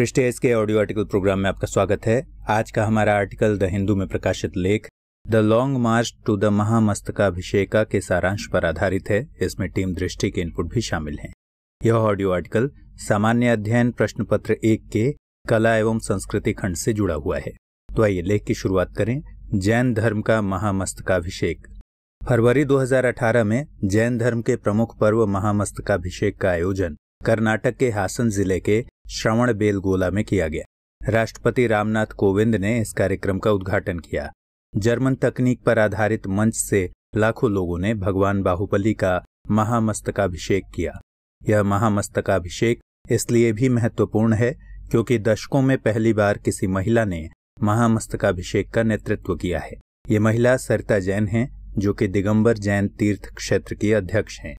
S के audio article programme में आपका स्वागत है आज का हमारा आर्टिकल द हिंदू में प्रकाशित लेख the long march to the Mahamastakabhisheka के सारांश पर आधारित है इसमें टीम दृष्टि के इनपुट भी शामिल हैं यह ऑडियो आर्टिकल सामान्य अध्ययन प्रश्न पत्र एक के कला एवं संस्कृति खंड से जुड़ा हुआ है तो आइए लेख की शुरुआत करें जैन धर्म का महामस्तकाभिषेक फरवरी 2018 में जैन धर्म के प्रमुख पर्व महामस्तकाभिषेक का आयोजन कर्नाटक के हासन जिले के श्रवण बेलगोला में किया गया राष्ट्रपति रामनाथ कोविंद ने इस कार्यक्रम का उद्घाटन किया जर्मन तकनीक पर आधारित मंच से लाखों लोगों ने भगवान बाहुबली का महामस्तकाभिषेक किया यह महामस्तकाभिषेक इसलिए भी महत्वपूर्ण है क्योंकि दशकों में पहली बार किसी महिला ने महामस्तकाभिषेक का नेतृत्व किया है ये महिला सरिता जैन हैं जो कि दिगंबर जैन तीर्थ क्षेत्र की अध्यक्ष हैं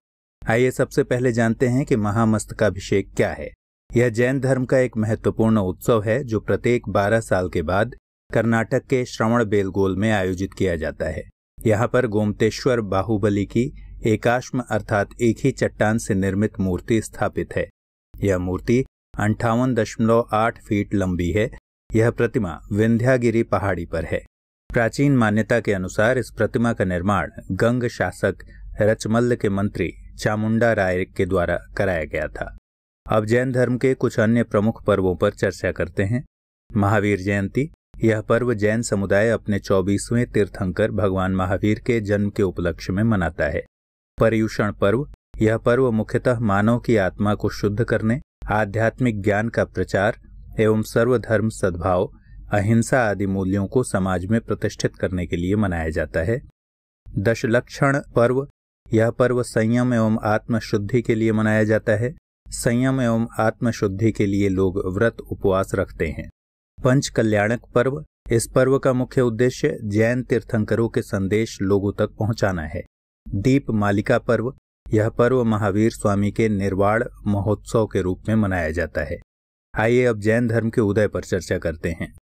आइए सबसे पहले जानते हैं कि महामस्तकाभिषेक क्या है यह जैन धर्म का एक महत्वपूर्ण उत्सव है जो प्रत्येक 12 साल के बाद कर्नाटक के श्रवण बेलगोल में आयोजित किया जाता है यहाँ पर गोमतेश्वर बाहुबली की एकाश्म अर्थात एक ही चट्टान से निर्मित मूर्ति स्थापित है यह मूर्ति अंठावन दशमलव आठ फीट लंबी है यह प्रतिमा विंध्यागिरी पहाड़ी पर है प्राचीन मान्यता के अनुसार इस प्रतिमा का निर्माण गंग शासक रचमल्ल के मंत्री चामुंडा राय के द्वारा कराया गया था अब जैन धर्म के कुछ अन्य प्रमुख पर्वों पर चर्चा करते हैं महावीर जयंती यह पर्व जैन समुदाय अपने चौबीसवें तीर्थंकर भगवान महावीर के जन्म के उपलक्ष्य में मनाता है पर्यूषण पर्व यह पर्व मुख्यतः मानव की आत्मा को शुद्ध करने आध्यात्मिक ज्ञान का प्रचार एवं सर्वधर्म सद्भाव अहिंसा आदि मूल्यों को समाज में प्रतिष्ठित करने के लिए मनाया जाता है दशलक्षण पर्व यह पर्व संयम एवं आत्मशुद्धि के लिए मनाया जाता है संयम एवं आत्मशुद्धि के लिए लोग व्रत उपवास रखते हैं पंच कल्याणक पर्व इस पर्व का मुख्य उद्देश्य जैन तीर्थंकरों के संदेश लोगों तक पहुंचाना है दीप मालिका पर्व यह पर्व महावीर स्वामी के निर्वाण महोत्सव के रूप में मनाया जाता है आइए अब जैन धर्म के उदय पर चर्चा करते हैं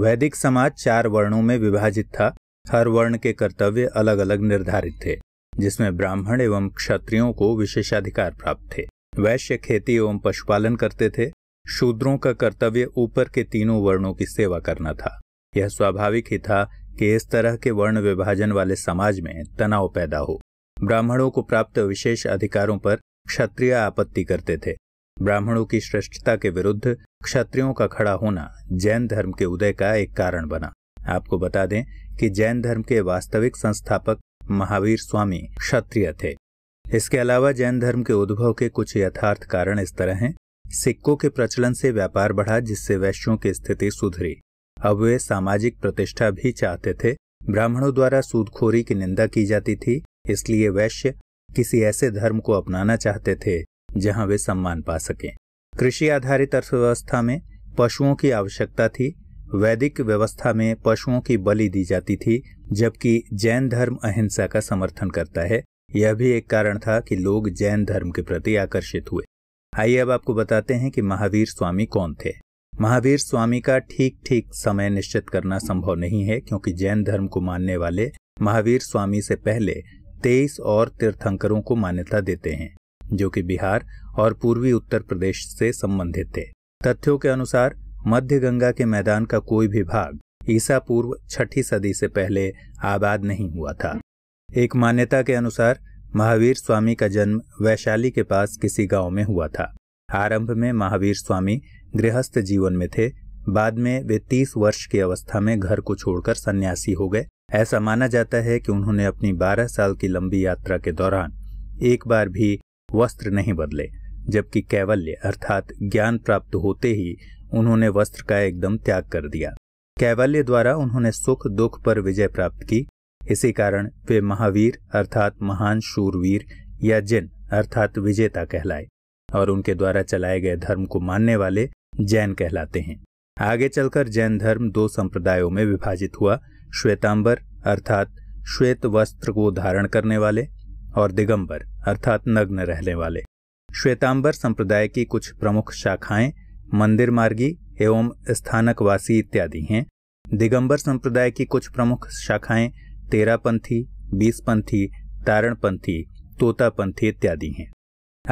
वैदिक समाज चार वर्णों में विभाजित था हर वर्ण के कर्तव्य अलग अलग निर्धारित थे जिसमें ब्राह्मण एवं क्षत्रियों को विशेषाधिकार प्राप्त थे वैश्य खेती एवं पशुपालन करते थे शूद्रों का कर्तव्य ऊपर के तीनों वर्णों की सेवा करना था यह स्वाभाविक ही था कि इस तरह के वर्ण विभाजन वाले समाज में तनाव पैदा हो ब्राह्मणों को प्राप्त विशेष अधिकारों पर क्षत्रिय आपत्ति करते थे ब्राह्मणों की श्रेष्ठता के विरुद्ध क्षत्रियों का खड़ा होना जैन धर्म के उदय का एक कारण बना आपको बता दें कि जैन धर्म के वास्तविक संस्थापक महावीर स्वामी क्षत्रिय थे इसके अलावा जैन धर्म के उद्भव के कुछ यथार्थ कारण इस तरह हैं सिक्कों के प्रचलन से व्यापार बढ़ा जिससे वैश्यों की स्थिति सुधरी अब वे सामाजिक प्रतिष्ठा भी चाहते थे ब्राह्मणों द्वारा सूदखोरी की निंदा की जाती थी इसलिए वैश्य किसी ऐसे धर्म को अपनाना चाहते थे जहां वे सम्मान पा सकें कृषि आधारित अर्थव्यवस्था में पशुओं की आवश्यकता थी वैदिक व्यवस्था में पशुओं की बलि दी जाती थी जबकि जैन धर्म अहिंसा का समर्थन करता है यह भी एक कारण था कि लोग जैन धर्म के प्रति आकर्षित हुए आइए अब आपको बताते हैं कि महावीर स्वामी कौन थे महावीर स्वामी का ठीक ठीक समय निश्चित करना संभव नहीं है क्योंकि जैन धर्म को मानने वाले महावीर स्वामी से पहले तेईस और तीर्थंकरों को मान्यता देते हैं जो कि बिहार और पूर्वी उत्तर प्रदेश से संबंधित थे तथ्यों के अनुसार मध्य गंगा के मैदान का कोई भी भाग ईसा पूर्व छठी सदी से पहले आबाद नहीं हुआ था एक मान्यता के अनुसार महावीर स्वामी का जन्म वैशाली के पास किसी गांव में हुआ था आरंभ में महावीर स्वामी गृहस्थ जीवन में थे बाद में वे तीस वर्ष की अवस्था में घर को छोड़कर सन्यासी हो गए ऐसा माना जाता है कि उन्होंने अपनी बारह साल की लंबी यात्रा के दौरान एक बार भी वस्त्र नहीं बदले जबकि कैवल्य अर्थात ज्ञान प्राप्त होते ही उन्होंने वस्त्र का एकदम त्याग कर दिया कैवल्य द्वारा उन्होंने सुख दुख पर विजय प्राप्त की इसी कारण वे महावीर अर्थात महान शूरवीर या जिन अर्थात विजेता कहलाए और उनके द्वारा चलाए गए धर्म को मानने वाले जैन कहलाते हैं आगे चलकर जैन धर्म दो संप्रदायों में विभाजित हुआ श्वेतांबर अर्थात श्वेत वस्त्र को धारण करने वाले और दिगंबर अर्थात नग्न रहने वाले श्वेतांबर संप्रदाय की कुछ प्रमुख शाखाएं मंदिर मार्गी एवं स्थानकवासी इत्यादि हैं दिगंबर संप्रदाय की कुछ प्रमुख शाखाएं तेरापंथी बीसपंथी तारणपंथी तोतापंथी इत्यादि हैं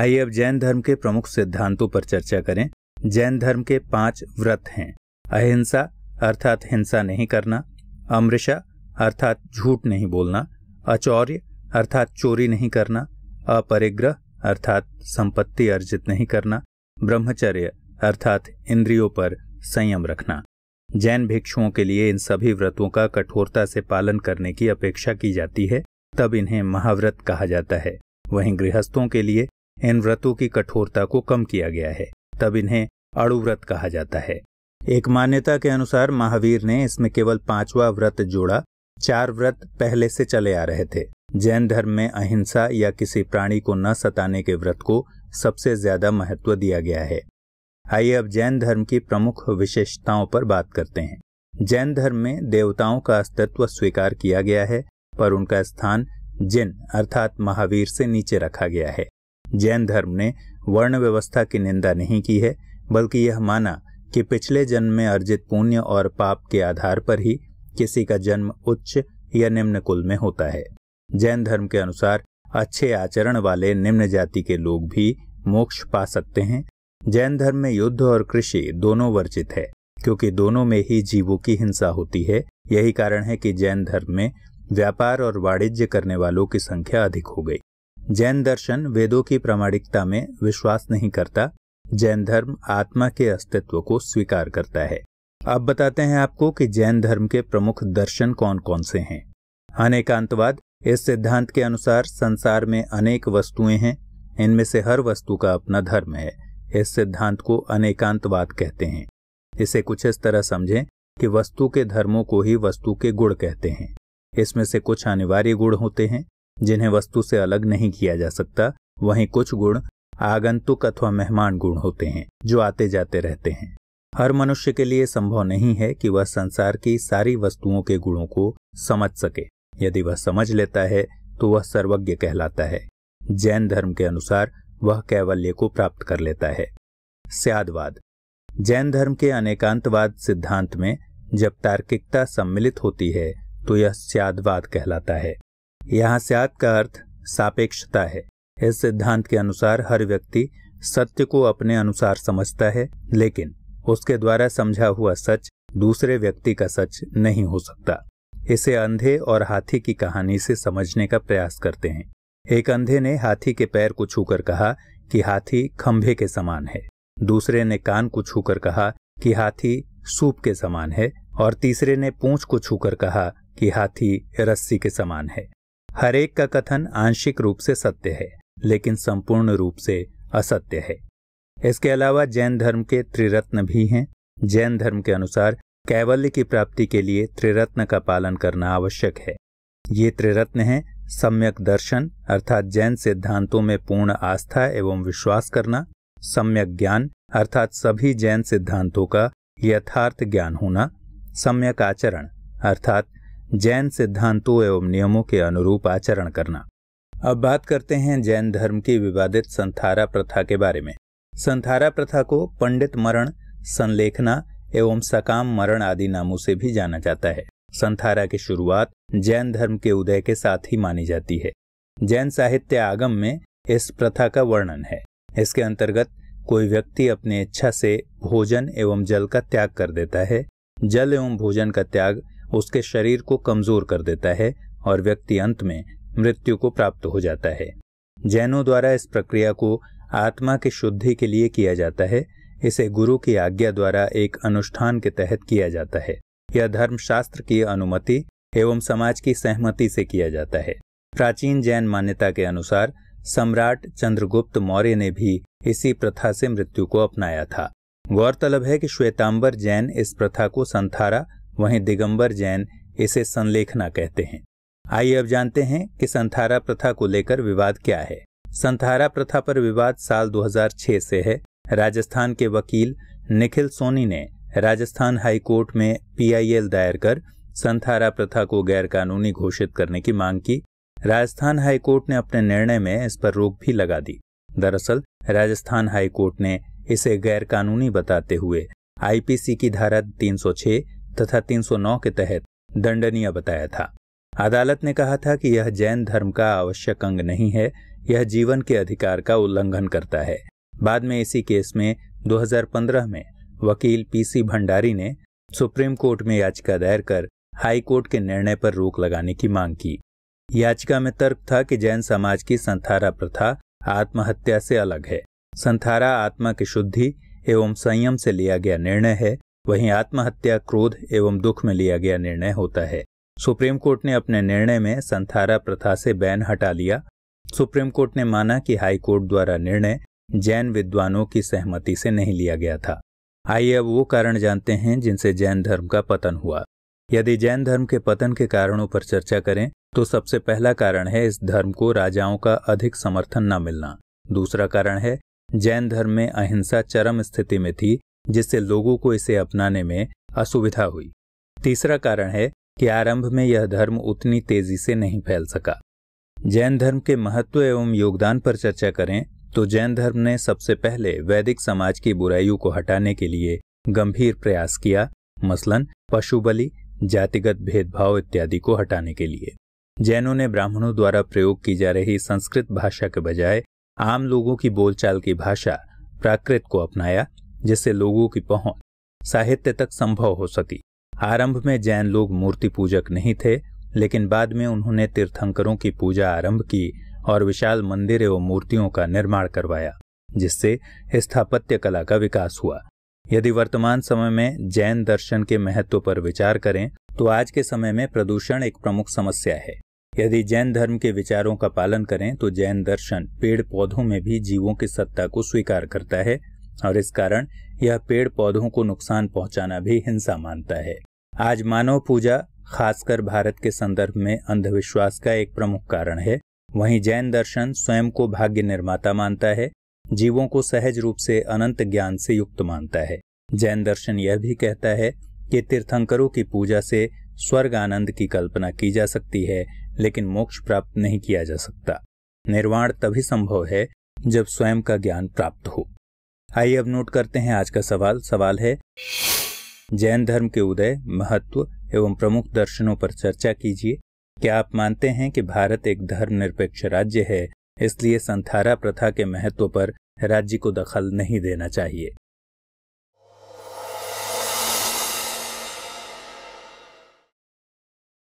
आइए अब जैन धर्म के प्रमुख सिद्धांतों पर चर्चा करें जैन धर्म के पांच व्रत हैं अहिंसा अर्थात हिंसा नहीं करना अमृषा अर्थात झूठ नहीं बोलना अचौर्य अर्थात चोरी नहीं करना अपरिग्रह अर्थात संपत्ति अर्जित नहीं करना ब्रह्मचर्य अर्थात इंद्रियों पर संयम रखना जैन भिक्षुओं के लिए इन सभी व्रतों का कठोरता से पालन करने की अपेक्षा की जाती है तब इन्हें महाव्रत कहा जाता है वहीं गृहस्थों के लिए इन व्रतों की कठोरता को कम किया गया है तब इन्हें अड़ुव्रत कहा जाता है एक मान्यता के अनुसार महावीर ने इसमें केवल पांचवा व्रत जोड़ा चार व्रत पहले से चले आ रहे थे जैन धर्म में अहिंसा या किसी प्राणी को न सताने के व्रत को सबसे ज्यादा महत्व दिया गया है आइए अब जैन धर्म की प्रमुख विशेषताओं पर बात करते हैं जैन धर्म में देवताओं का अस्तित्व स्वीकार किया गया है पर उनका स्थान जिन अर्थात महावीर से नीचे रखा गया है जैन धर्म ने वर्ण व्यवस्था की निंदा नहीं की है बल्कि यह माना कि पिछले जन्म में अर्जित पुण्य और पाप के आधार पर ही किसी का जन्म उच्च या निम्न कुल में होता है जैन धर्म के अनुसार अच्छे आचरण वाले निम्न जाति के लोग भी मोक्ष पा सकते हैं जैन धर्म में युद्ध और कृषि दोनों वर्जित है क्योंकि दोनों में ही जीवों की हिंसा होती है यही कारण है कि जैन धर्म में व्यापार और वाणिज्य करने वालों की संख्या अधिक हो गई जैन दर्शन वेदों की प्रामाणिकता में विश्वास नहीं करता जैन धर्म आत्मा के अस्तित्व को स्वीकार करता है अब बताते हैं आपको कि जैन धर्म के प्रमुख दर्शन कौन कौन से हैं अनेकांतवाद इस सिद्धांत के अनुसार संसार में अनेक वस्तुएं हैं इनमें से हर वस्तु का अपना धर्म है इस सिद्धांत को अनेकांतवाद कहते हैं इसे कुछ इस तरह समझें कि वस्तु के धर्मों को ही वस्तु के गुण कहते हैं इसमें से कुछ अनिवार्य गुण होते हैं जिन्हें वस्तु से अलग नहीं किया जा सकता वहीं कुछ गुण आगंतुक अथवा मेहमान गुण होते हैं जो आते जाते रहते हैं हर मनुष्य के लिए संभव नहीं है कि वह संसार की सारी वस्तुओं के गुणों को समझ सके यदि वह समझ लेता है तो वह सर्वज्ञ कहलाता है जैन धर्म के अनुसार वह कैवल्य को प्राप्त कर लेता है स्यादवाद जैन धर्म के अनेकांतवाद सिद्धांत में जब तार्किकता सम्मिलित होती है तो यह स्यादवाद कहलाता है यहाँ स्याद का अर्थ सापेक्षता है इस सिद्धांत के अनुसार हर व्यक्ति सत्य को अपने अनुसार समझता है लेकिन उसके द्वारा समझा हुआ सच दूसरे व्यक्ति का सच नहीं हो सकता इसे अंधे और हाथी की कहानी से समझने का प्रयास करते हैं एक अंधे ने हाथी के पैर को छूकर कहा कि हाथी खंभे के समान है दूसरे ने कान को छूकर कहा कि हाथी सूप के समान है और तीसरे ने पूंछ को छूकर कहा कि हाथी रस्सी के समान है हर एक का कथन आंशिक रूप से सत्य है लेकिन संपूर्ण रूप से असत्य है इसके अलावा जैन धर्म के त्रिरत्न भी हैं जैन धर्म के अनुसार कैवल्य की प्राप्ति के लिए त्रिरत्न का पालन करना आवश्यक है ये त्रिरत्न हैं सम्यक दर्शन अर्थात जैन सिद्धांतों में पूर्ण आस्था एवं विश्वास करना सम्यक ज्ञान अर्थात सभी जैन सिद्धांतों का यथार्थ ज्ञान होना सम्यक आचरण अर्थात जैन सिद्धांतों एवं नियमों के अनुरूप आचरण करना अब बात करते हैं जैन धर्म की विवादित संथारा प्रथा के बारे में संथारा प्रथा को पंडित मरण संलेखना एवं सकाम मरण आदि नामों से भी जाना जाता है संथारा की शुरुआत जैन धर्म के उदय के साथ ही मानी जाती है जैन साहित्य आगम में इस प्रथा का वर्णन है इसके अंतर्गत कोई व्यक्ति अपनी इच्छा से भोजन एवं जल का त्याग कर देता है जल एवं भोजन का त्याग उसके शरीर को कमजोर कर देता है और व्यक्ति अंत में मृत्यु को प्राप्त हो जाता है जैनों द्वारा इस प्रक्रिया को आत्मा की शुद्धि के लिए किया जाता है इसे गुरु की आज्ञा द्वारा एक अनुष्ठान के तहत किया जाता है यह धर्मशास्त्र की अनुमति एवं समाज की सहमति से किया जाता है प्राचीन जैन मान्यता के अनुसार सम्राट चंद्रगुप्त मौर्य ने भी इसी प्रथा से मृत्यु को अपनाया था गौरतलब है कि श्वेतांबर जैन इस प्रथा को संथारा वहीं दिगंबर जैन इसे संलेखना कहते हैं आइए अब जानते हैं कि संथारा प्रथा को लेकर विवाद क्या है संथारा प्रथा पर विवाद साल 2006 से है राजस्थान के वकील निखिल सोनी ने राजस्थान हाईकोर्ट में पीआईएल दायर कर संथारा प्रथा को गैरकानूनी घोषित करने की मांग की राजस्थान हाईकोर्ट ने अपने निर्णय में इस पर रोक भी लगा दी दरअसल राजस्थान हाईकोर्ट ने इसे गैरकानूनी बताते हुए आईपीसी की धारा 306 तथा 309 के तहत दंडनीय बताया था अदालत ने कहा था कि यह जैन धर्म का आवश्यक अंग नहीं है यह जीवन के अधिकार का उल्लंघन करता है बाद में इसी केस में 2015 में वकील पीसी भंडारी ने सुप्रीम कोर्ट में याचिका दायर कर हाई कोर्ट के निर्णय पर रोक लगाने की मांग की याचिका में तर्क था कि जैन समाज की संथारा प्रथा आत्महत्या से अलग है संथारा आत्मा की शुद्धि एवं संयम से लिया गया निर्णय है वहीं आत्महत्या क्रोध एवं दुख में लिया गया निर्णय होता है सुप्रीम कोर्ट ने अपने निर्णय में संथारा प्रथा से बैन हटा लिया सुप्रीम कोर्ट ने माना कि हाई कोर्ट द्वारा निर्णय जैन विद्वानों की सहमति से नहीं लिया गया था आइए अब वो कारण जानते हैं जिनसे जैन धर्म का पतन हुआ यदि जैन धर्म के पतन के कारणों पर चर्चा करें तो सबसे पहला कारण है इस धर्म को राजाओं का अधिक समर्थन न मिलना दूसरा कारण है जैन धर्म में अहिंसा चरम स्थिति में थी जिससे लोगों को इसे अपनाने में असुविधा हुई तीसरा कारण है कि आरंभ में यह धर्म उतनी तेजी से नहीं फैल सका जैन धर्म के महत्व एवं योगदान पर चर्चा करें तो जैन धर्म ने सबसे पहले वैदिक समाज की बुराइयों को हटाने के लिए गंभीर प्रयास किया मसलन पशु बलि जातिगत भेदभाव इत्यादि को हटाने के लिए जैनों ने ब्राह्मणों द्वारा प्रयोग की जा रही संस्कृत भाषा के बजाय आम लोगों की बोलचाल की भाषा प्राकृत को अपनाया जिससे लोगों की पहुंच साहित्य तक संभव हो सकी आरंभ में जैन लोग मूर्ति पूजक नहीं थे लेकिन बाद में उन्होंने तीर्थंकरों की पूजा आरंभ की और विशाल मंदिर एवं मूर्तियों का निर्माण करवाया जिससे स्थापत्य कला का विकास हुआ यदि वर्तमान समय में जैन दर्शन के महत्व पर विचार करें तो आज के समय में प्रदूषण एक प्रमुख समस्या है यदि जैन धर्म के विचारों का पालन करें तो जैन दर्शन पेड़ पौधों में भी जीवों की सत्ता को स्वीकार करता है और इस कारण यह पेड़ पौधों को नुकसान पहुंचाना भी हिंसा मानता है आज मानव पूजा खासकर भारत के संदर्भ में अंधविश्वास का एक प्रमुख कारण है वहीं जैन दर्शन स्वयं को भाग्य निर्माता मानता है जीवों को सहज रूप से अनंत ज्ञान से युक्त मानता है जैन दर्शन यह भी कहता है कि तीर्थंकरों की पूजा से स्वर्ग आनंद की कल्पना की जा सकती है लेकिन मोक्ष प्राप्त नहीं किया जा सकता निर्वाण तभी संभव है जब स्वयं का ज्ञान प्राप्त हो आइए अब नोट करते हैं आज का सवाल सवाल है जैन धर्म के उदय महत्व एवं प्रमुख दर्शनों पर चर्चा कीजिए क्या आप मानते हैं कि भारत एक धर्मनिरपेक्ष राज्य है इसलिए संथारा प्रथा के महत्व पर राज्य को दखल नहीं देना चाहिए